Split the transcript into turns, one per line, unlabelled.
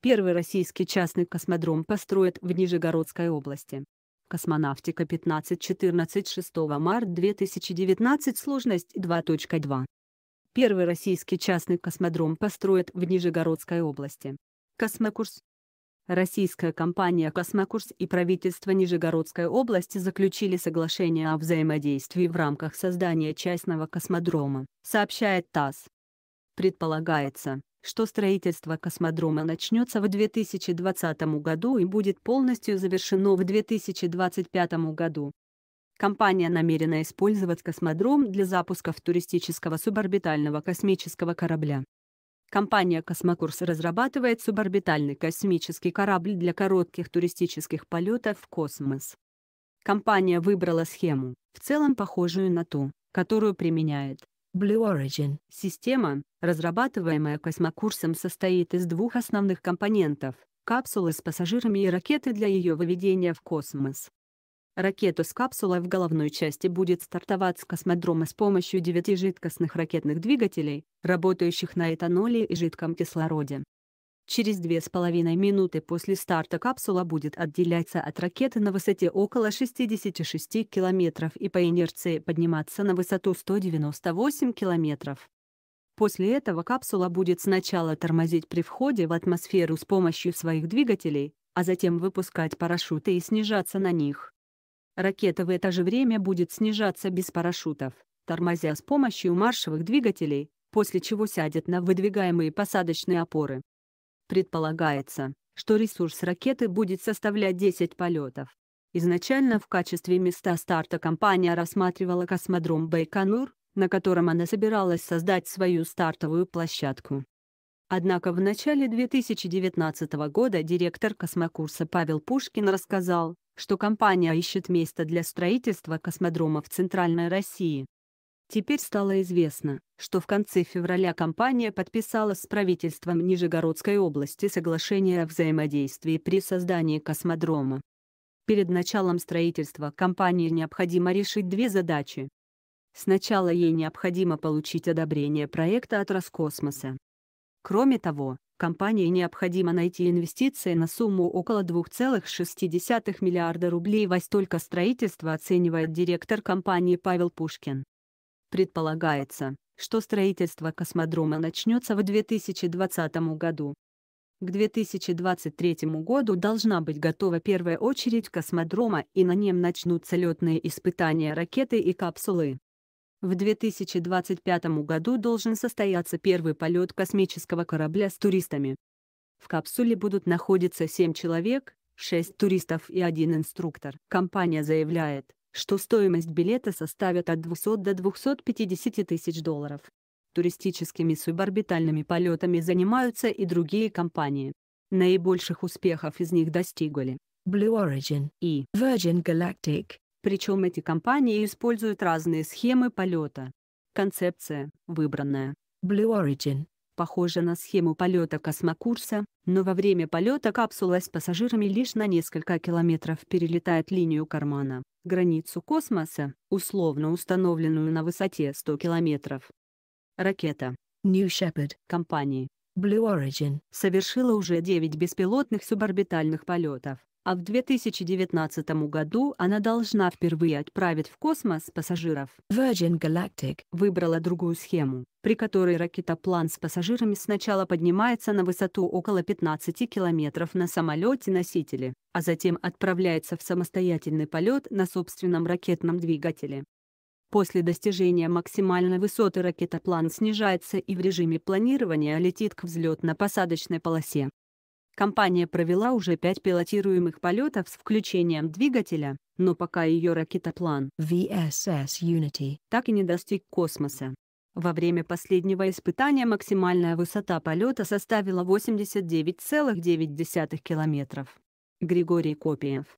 Первый российский частный космодром построят в Нижегородской области. Космонавтика 15 6 марта 2019 сложность 2.2. Первый российский частный космодром построят в Нижегородской области. Космокурс российская компания «Космокурс» и правительство Нижегородской области заключили соглашение о взаимодействии в рамках создания частного космодрома, сообщает ТАСС. Предполагается, что строительство космодрома начнется в 2020 году и будет полностью завершено в 2025 году. Компания намерена использовать космодром для запусков туристического суборбитального космического корабля. Компания «Космокурс» разрабатывает суборбитальный космический корабль для коротких туристических полетов в космос. Компания выбрала схему, в целом похожую на ту, которую применяет Blue Origin. Система, разрабатываемая космокурсом, состоит из двух основных компонентов – капсулы с пассажирами и ракеты для ее выведения в космос. Ракета с капсулой в головной части будет стартовать с космодрома с помощью девяти жидкостных ракетных двигателей, работающих на этаноле и жидком кислороде. Через две с половиной минуты после старта капсула будет отделяться от ракеты на высоте около 66 километров и по инерции подниматься на высоту 198 километров. После этого капсула будет сначала тормозить при входе в атмосферу с помощью своих двигателей, а затем выпускать парашюты и снижаться на них. Ракета в это же время будет снижаться без парашютов, тормозя с помощью маршевых двигателей, после чего сядет на выдвигаемые посадочные опоры. Предполагается, что ресурс ракеты будет составлять 10 полетов. Изначально в качестве места старта компания рассматривала космодром Байконур, на котором она собиралась создать свою стартовую площадку. Однако в начале 2019 года директор космокурса Павел Пушкин рассказал, что компания ищет место для строительства космодрома в Центральной России. Теперь стало известно, что в конце февраля компания подписала с правительством Нижегородской области соглашение о взаимодействии при создании космодрома. Перед началом строительства компании необходимо решить две задачи. Сначала ей необходимо получить одобрение проекта от Роскосмоса. Кроме того, компании необходимо найти инвестиции на сумму около 2,6 миллиарда рублей во столько строительства оценивает директор компании Павел Пушкин. Предполагается, что строительство космодрома начнется в 2020 году. К 2023 году должна быть готова первая очередь космодрома и на нем начнутся летные испытания ракеты и капсулы. В 2025 году должен состояться первый полет космического корабля с туристами. В капсуле будут находиться 7 человек, 6 туристов и один инструктор. Компания заявляет, что стоимость билета составит от 200 до 250 тысяч долларов. Туристическими суборбитальными полетами занимаются и другие компании. Наибольших успехов из них достигли
Blue Origin и Virgin Galactic.
Причем эти компании используют разные схемы полета. Концепция, выбранная
Blue Origin,
похожа на схему полета космокурса, но во время полета капсула с пассажирами лишь на несколько километров перелетает линию кармана, границу космоса, условно установленную на высоте 100 километров. Ракета
New Shepard
компании
Blue Origin
совершила уже 9 беспилотных суборбитальных полетов а в 2019 году она должна впервые отправить в космос пассажиров. Virgin Galactic выбрала другую схему, при которой ракетоплан с пассажирами сначала поднимается на высоту около 15 километров на самолете-носителе, а затем отправляется в самостоятельный полет на собственном ракетном двигателе. После достижения максимальной высоты ракетоплан снижается и в режиме планирования летит к взлетно-посадочной полосе, Компания провела уже пять пилотируемых полетов с включением двигателя, но пока ее ракетоплан
VSS Unity
так и не достиг космоса. Во время последнего испытания максимальная высота полета составила 89,9 километров. Григорий Копиев